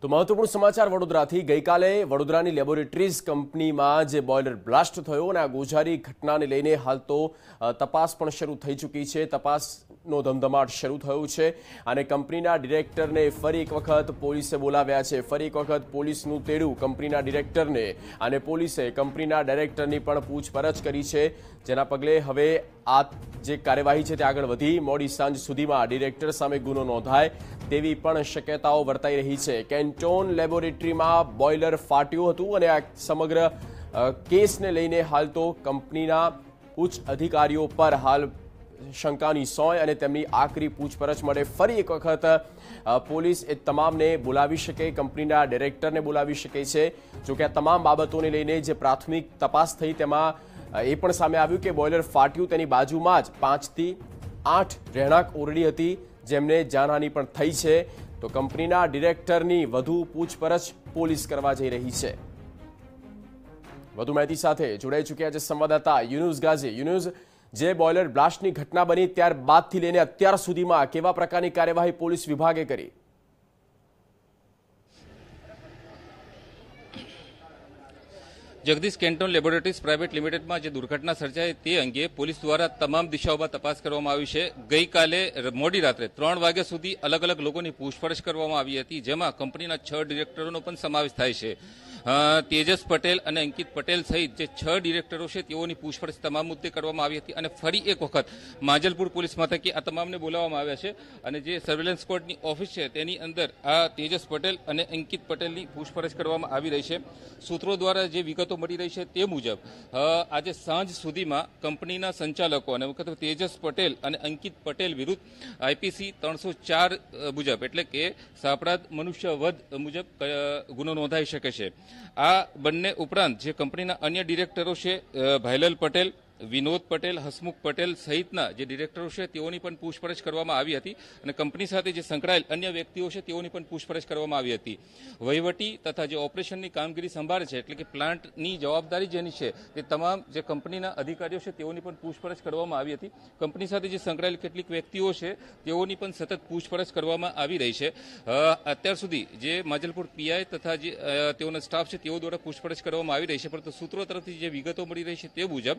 તો મહત્વપૂર્ણ સમાચાર વડોદરાથી ગઈકાલે વડોદરાની લેબોરેટરીઝ કંપનીમાં જે બોઇલર બ્લાસ્ટ થયો અને આ ગોઝારી ઘટનાને લઈને હાલ તો તપાસ પણ શરૂ થઈ ચૂકી છે તપાસનો ધમધમાટ શરૂ થયો છે અને કંપનીના ડિરેક્ટરને ફરી એક વખત પોલીસે બોલાવ્યા છે ફરી એક વખત પોલીસનું તેડું કંપનીના ડિરેક્ટરને અને પોલીસે કંપનીના ડિરેક્ટરની પણ પૂછપરછ કરી છે જેના પગલે હવે આ જે કાર્યવાહી છે તે આગળ વધી મોડી સાંજ સુધીમાં ડિરેક્ટર સામે ગુનો નોંધાય તેવી પણ શક્યતાઓ વર્તાઈ રહી છે કેન્ટોન લેબોરેટરીમાં બોઇલર ફાટ્યું હતું અને આ સમગ્ર કેસને લઈને હાલ તો કંપનીના ઉચ્ચ અધિકારીઓ પર હાલ શંકાની સોય અને તેમની આકરી પૂછપરછ માટે ફરી એક વખત પોલીસ એ તમામને બોલાવી શકે કંપનીના ડિરેક્ટરને બોલાવી શકે છે જોકે આ તમામ બાબતોને લઈને જે પ્રાથમિક તપાસ થઈ તેમાં એ પણ સામે આવ્યું કે બોઇલર ફાટ્યું તેની બાજુમાં જ પાંચથી આઠ રહેણાંક ઓરડી હતી જેમને જાનહાની પણ થઈ છે તો કંપનીના ડિરેક્ટરની વધુ પૂછપરછ પોલીસ કરવા જઈ રહી છે વધુ માહિતી સાથે જોડાઈ ચૂક્યા છે સંવાદદાતા યુનુસ ગાઝી યુનુસ જે બોઇલર બ્લાસ્ટની ઘટના બની ત્યારબાદથી લઈને અત્યાર સુધીમાં કેવા પ્રકારની કાર્યવાહી પોલીસ વિભાગે કરી જગદીશ કેન્ટોન લેબોરેટરીઝ પ્રાઇવેટ લિમિટેડમાં જે દુર્ઘટના સર્જાઈ તે અંગે પોલીસ દ્વારા તમામ દિશાઓમાં તપાસ કરવામાં આવી છે ગઈકાલે મોડી રાત્રે ત્રણ વાગ્યા સુધી અલગ અલગ લોકોની પૂછપરછ કરવામાં આવી હતી જેમાં કંપનીના છ ડિરેક્ટરોનો પણ સમાવેશ થાય છે તેજસ પટેલ અને અંકિત પટેલ સહિત જે છ ડિરેક્ટરો છે તેઓની પૂછપરછ તમામ મુદ્દે કરવામાં આવી હતી અને ફરી એક વખત માંજલપુર પોલીસ મથકે આ તમામને બોલાવવામાં આવ્યા છે અને જે સર્વેલન્સ કોર્ટની ઓફિસ છે તેની અંદર આ તેજસ પટેલ અને અંકિત પટેલની પૂછપરછ કરવામાં આવી રહી છે સૂત્રો દ્વારા જે વિગત વિગતો મળી રહી છે તે મુજબ આજે સાંજ સુધીમાં કંપનીના સંચાલકો અને મુખ્યત્વે તેજસ પટેલ અને અંકિત પટેલ વિરુદ્ધ આઈપીસી ત્રણસો ચાર મુજબ એટલે કે સાપરાધ મનુષ્યવધ મુજબ ગુનો નોંધાઈ શકે છે આ બંને ઉપરાંત જે કંપનીના અન્ય ડિરેક્ટરો છે ભાઈલલ પટેલ વિનોદ પટેલ હસમુખ પટેલ સહિતના જે ડિરેક્ટરઓ છે તેઓની પણ પૂછપરછ કરવામાં આવી હતી અને કંપની સાથે જે સંકળાયેલ અન્ય વ્યક્તિઓ છે તેઓની પણ પૂછપરછ કરવામાં આવી હતી વહીવટી તથા જે ઓપરેશનની કામગીરી સંભાળે છે એટલે કે પ્લાન્ટની જવાબદારી જેની છે તે તમામ જે કંપનીના અધિકારીઓ છે તેઓની પણ પૂછપરછ કરવામાં આવી હતી કંપની સાથે જે સંકળાયેલ કેટલીક વ્યક્તિઓ છે તેઓની પણ સતત પૂછપરછ કરવામાં આવી રહી છે અત્યાર સુધી જે માજલપુર પીઆઈ તથા જે તેઓના સ્ટાફ છે તેઓ દ્વારા પૂછપરછ કરવામાં આવી રહી છે પરંતુ સૂત્રો તરફથી જે વિગતો મળી રહી છે તે મુજબ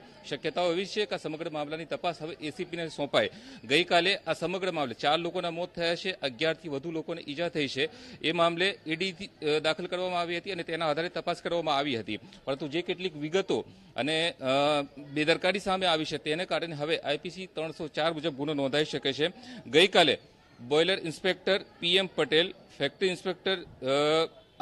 શક્યતાઓ એવી છે કે આ સમગ્ર મામલાની તપાસ હવે એસીપીને સોંપાય ગઈકાલે આ સમગ્ર મામલે ચાર લોકોના મોત થયા છે અગિયારથી વધુ લોકોને ઈજા થઈ છે એ મામલે ઈડી દાખલ કરવામાં આવી હતી અને તેના આધારે તપાસ કરવામાં આવી હતી પરંતુ જે કેટલીક વિગતો અને બેદરકારી સામે આવી છે તેને કારણે હવે આઈપીસી ત્રણસો ચાર મુજબ ગુનો નોંધાઈ શકે છે ગઈકાલે boiler inspector PM Patel factory inspector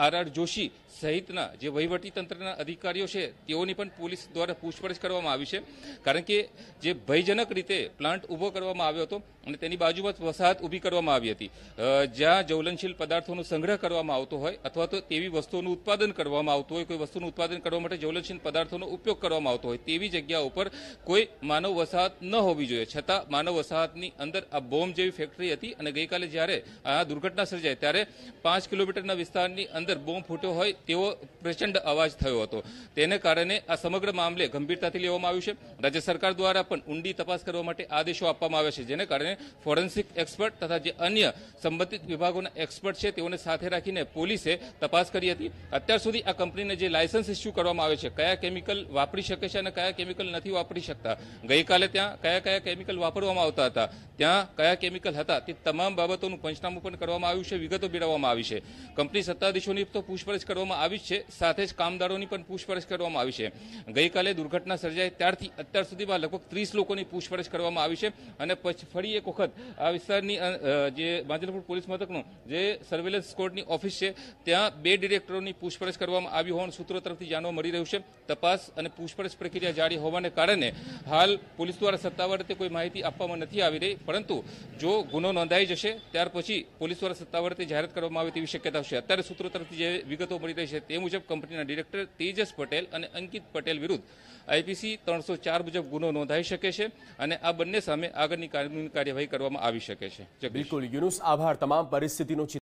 R R Joshi સહિતના જે વહીવટી તંત્રના અધિકારીઓ છે તેઓની પણ પોલીસ દ્વારા પૂછપરછ કરવામાં આવી છે કારણ કે જે ભયજનક રીતે પ્લાન્ટ ઊભો કરવામાં આવ્યો હતો અને તેની બાજુમાં વસાહત ઊભી કરવામાં આવી હતી જ્યાં જ્વલનશીલ પદાર્થોનો સંગ્રહ કરવામાં આવતો હોય અથવા તો તેવી વસ્તુઓનું ઉત્પાદન કરવામાં આવતું હોય કોઈ વસ્તુનું ઉત્પાદન કરવા માટે જ્વલનશીલ પદાર્થોનો ઉપયોગ કરવામાં આવતો હોય તેવી જગ્યા ઉપર કોઈ માનવ વસાહત ન હોવી જોઈએ છતાં માનવ વસાહતની અંદર આ બોમ્બ જેવી ફેક્ટરી હતી અને ગઈકાલે જ્યારે આ દુર્ઘટના સર્જાઈ ત્યારે પાંચ કિલોમીટરના વિસ્તારની અંદર બમ ફટ્યો હોય તેવો પ્રેશન્ટ आवाज થયો હતો તેના કારણે આ સમગ્ર મામલે ગંભીરતાથી લેવામાં આવ્યું છે રાજ્ય સરકાર દ્વારા પણ ઊંડી તપાસ કરવા માટે આદેશો આપવામાં આવ્યા છે જેના કારણે ફોરેન્સિક એક્સપર્ટ તથા જે અન્ય સંબંધિત વિભાગોના એક્સપર્ટ છે તેઓને સાથે રાખીને પોલીસે તપાસ કરી હતી અત્યાર સુધી આ કંપનીને જે લાયસન્સ ઇશ્યુ કરવામાં આવે છે કયા કેમિકલ વાપરી શકે છે અને કયા કેમિકલ નથી વાપરી શકતા ગઈકાલે ત્યાં કયા કયા કેમિકલ વાપરવામાં આવતા હતા ત્યાં કયા કેમિકલ હતા તે તમામ બાબતોનું પંચનામું પણ કરવામાં આવ્યું છે વિગતો મેળવવામાં આવી છે કંપની સત્તાધીશ આરોપીઓની તો પૂછપરછ કરવામાં આવી છે સાથે જ કામદારોની પણ પૂછપરછ કરવામાં આવી છે ગઈકાલે દુર્ઘટના સર્જાઈ ત્યારથી અત્યાર સુધીમાં લગભગ ત્રીસ લોકોની પૂછપરછ કરવામાં આવી છે અને પછી ફરી એક વખત આ વિસ્તારની જે માંજલપુર પોલીસ મથકનું જે સર્વેલન્સ સ્કોડની ઓફિસ છે ત્યાં બે ડિરેક્ટરોની પૂછપરછ કરવામાં આવી હોવાનું સૂત્રો તરફથી જાણવા મળી રહ્યું છે તપાસ અને પૂછપરછ પ્રક્રિયા જારી હોવાને કારણે હાલ પોલીસ દ્વારા સત્તાવાર રીતે કોઈ માહિતી આપવામાં નથી આવી રહી પરંતુ જો ગુનો નોંધાઈ જશે ત્યાર પછી પોલીસ દ્વારા સત્તાવાર રીતે જાહેરાત કરવામાં આવે તેવી શક્યતા છે અત્યારે સૂત્રો તરફ તરફથી જે વિગતો મળી રહી છે તે મુજબ કંપનીના ડિરેક્ટર તેજસ પટેલ અને અંકિત પટેલ વિરુદ્ધ આઈપીસી ત્રણસો ચાર મુજબ ગુનો નોંધાઈ શકે છે અને આ બંને સામે આગળની કાનૂની કાર્યવાહી કરવામાં આવી શકે છે બિલકુલ યુનુસ આભાર તમામ પરિસ્થિતિનો